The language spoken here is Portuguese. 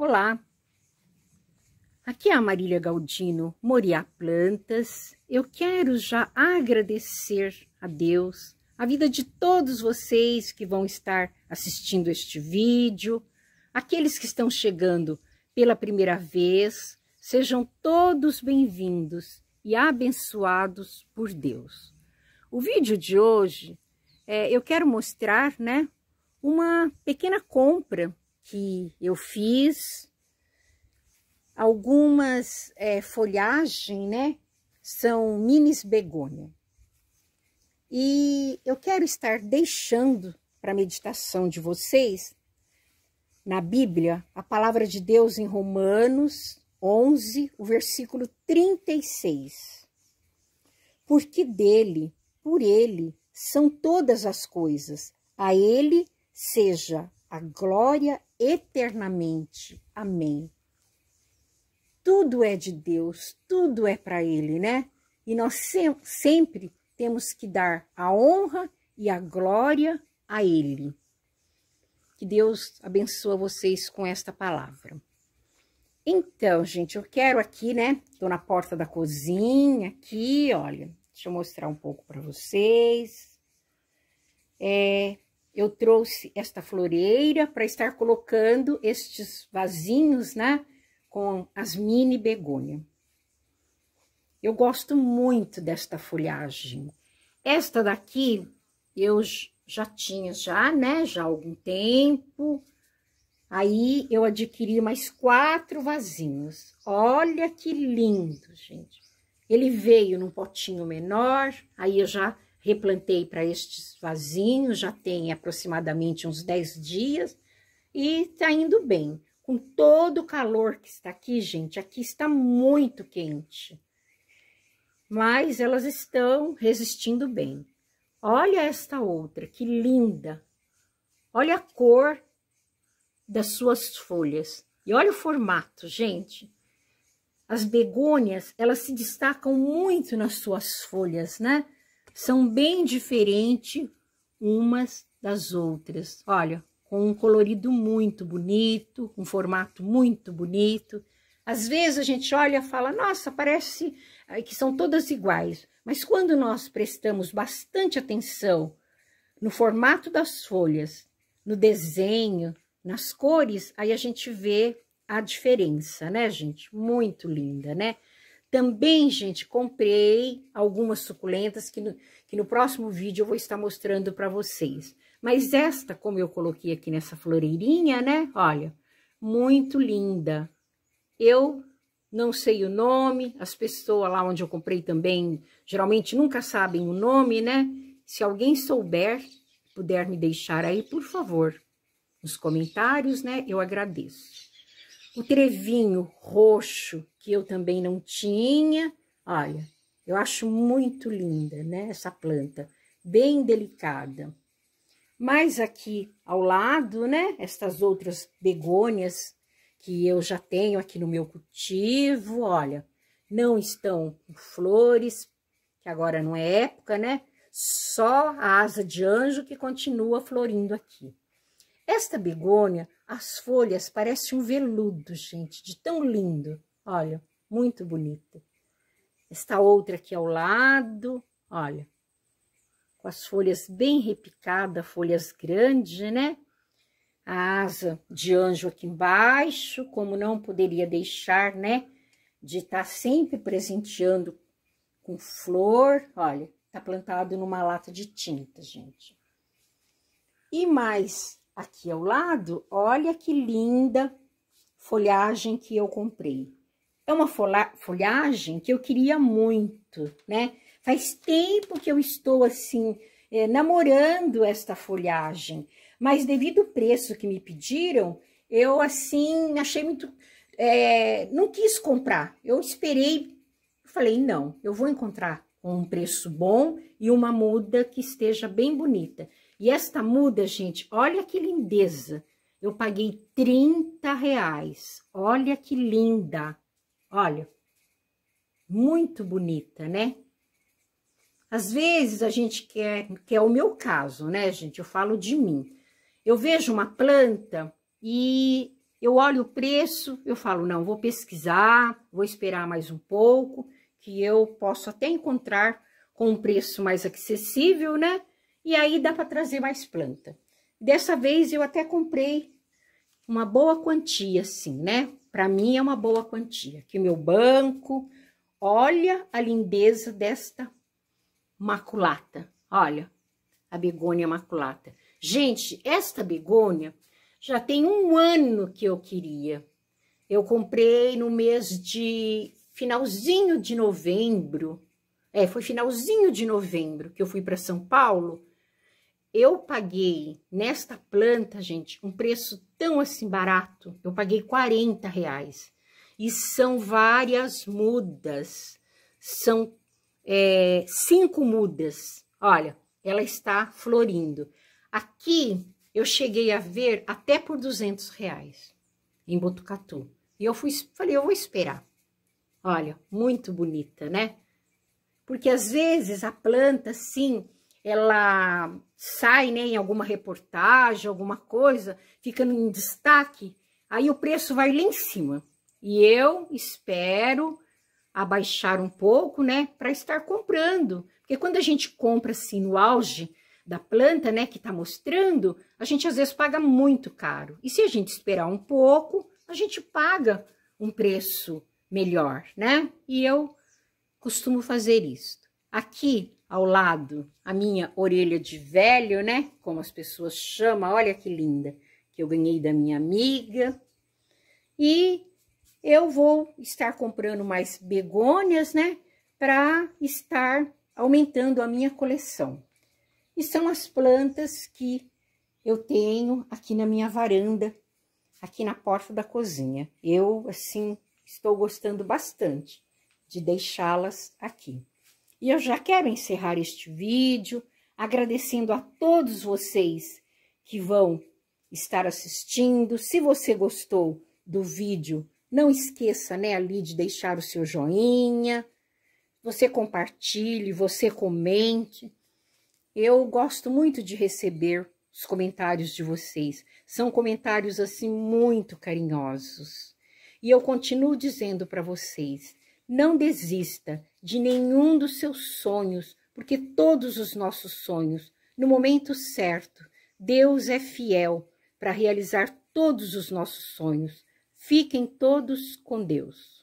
Olá, aqui é a Marília Galdino, Moriá Plantas. Eu quero já agradecer a Deus, a vida de todos vocês que vão estar assistindo este vídeo, aqueles que estão chegando pela primeira vez, sejam todos bem-vindos e abençoados por Deus. O vídeo de hoje, é, eu quero mostrar, né, uma pequena compra que eu fiz. Algumas é, folhagem, né? São minis begônia. E eu quero estar deixando para a meditação de vocês, na Bíblia, a palavra de Deus em Romanos 11, o versículo 36. Porque dele, por ele, são todas as coisas. A ele seja a glória eternamente. Amém. Tudo é de Deus, tudo é para Ele, né? E nós se sempre temos que dar a honra e a glória a Ele. Que Deus abençoe vocês com esta palavra. Então, gente, eu quero aqui, né? Tô na porta da cozinha, aqui, olha. Deixa eu mostrar um pouco para vocês. É, eu trouxe esta floreira para estar colocando estes vasinhos, né? Com as mini begônia. Eu gosto muito desta folhagem. Esta daqui eu já tinha já, né? Já há algum tempo. Aí eu adquiri mais quatro vasinhos. Olha que lindo, gente. Ele veio num potinho menor, aí eu já replantei para estes vasinhos, já tem aproximadamente uns 10 dias e tá indo bem. Com todo o calor que está aqui, gente, aqui está muito quente. Mas elas estão resistindo bem. Olha esta outra, que linda. Olha a cor das suas folhas. E olha o formato, gente. As begônias, elas se destacam muito nas suas folhas, né? são bem diferentes umas das outras. Olha, com um colorido muito bonito, um formato muito bonito. Às vezes a gente olha e fala, nossa, parece eh, que são todas iguais. Mas quando nós prestamos bastante atenção no formato das folhas, no desenho, nas cores, aí a gente vê a diferença, né, gente? Muito linda, né? Também, gente, comprei algumas suculentas que no, que no próximo vídeo eu vou estar mostrando para vocês. Mas esta, como eu coloquei aqui nessa floreirinha, né? Olha, muito linda. Eu não sei o nome, as pessoas lá onde eu comprei também, geralmente nunca sabem o nome, né? Se alguém souber, puder me deixar aí, por favor, nos comentários, né? Eu agradeço. O trevinho roxo que eu também não tinha. Olha, eu acho muito linda, né, essa planta, bem delicada. Mas aqui ao lado, né, estas outras begônias que eu já tenho aqui no meu cultivo, olha, não estão flores, que agora não é época, né? Só a asa de anjo que continua florindo aqui. Esta begônia, as folhas parecem um veludo, gente, de tão lindo. Olha, muito bonita. Esta outra aqui ao lado, olha, com as folhas bem repicadas, folhas grandes, né? A asa de anjo aqui embaixo, como não poderia deixar, né? De estar tá sempre presenteando com flor, olha, tá plantado numa lata de tinta, gente. E mais aqui ao lado, olha que linda folhagem que eu comprei. É uma folhagem que eu queria muito, né? Faz tempo que eu estou assim, é, namorando esta folhagem, mas devido ao preço que me pediram, eu assim achei muito. É, não quis comprar. Eu esperei, falei, não, eu vou encontrar um preço bom e uma muda que esteja bem bonita. E esta muda, gente, olha que lindeza. Eu paguei 30 reais. Olha que linda. Olha, muito bonita, né? Às vezes a gente quer, que é o meu caso, né, gente? Eu falo de mim. Eu vejo uma planta e eu olho o preço, eu falo, não, vou pesquisar, vou esperar mais um pouco, que eu posso até encontrar com um preço mais acessível, né? E aí dá para trazer mais planta. Dessa vez eu até comprei uma boa quantia, assim, né? para mim é uma boa quantia. Que meu banco, olha a lindeza desta maculata. Olha, a begônia maculata. Gente, esta begônia já tem um ano que eu queria. Eu comprei no mês de finalzinho de novembro. É, foi finalzinho de novembro que eu fui para São Paulo eu paguei nesta planta, gente, um preço tão assim barato. Eu paguei 40 reais. E são várias mudas. São é, cinco mudas. Olha, ela está florindo. Aqui eu cheguei a ver até por 200 reais em Botucatu. E eu fui, falei, eu vou esperar. Olha, muito bonita, né? Porque às vezes a planta, sim, ela sai né, em alguma reportagem, alguma coisa, fica em destaque, aí o preço vai lá em cima. E eu espero abaixar um pouco, né, para estar comprando. Porque quando a gente compra assim no auge da planta, né, que tá mostrando, a gente às vezes paga muito caro. E se a gente esperar um pouco, a gente paga um preço melhor, né? E eu costumo fazer isso. Aqui ao lado a minha orelha de velho, né? Como as pessoas chamam, olha que linda, que eu ganhei da minha amiga. E eu vou estar comprando mais begônias, né? Para estar aumentando a minha coleção. E são as plantas que eu tenho aqui na minha varanda, aqui na porta da cozinha. Eu, assim, estou gostando bastante de deixá-las aqui. E eu já quero encerrar este vídeo agradecendo a todos vocês que vão estar assistindo. Se você gostou do vídeo, não esqueça, né, ali, de deixar o seu joinha. Você compartilhe, você comente. Eu gosto muito de receber os comentários de vocês. São comentários, assim, muito carinhosos. E eu continuo dizendo para vocês, não desista de nenhum dos seus sonhos, porque todos os nossos sonhos, no momento certo, Deus é fiel para realizar todos os nossos sonhos. Fiquem todos com Deus.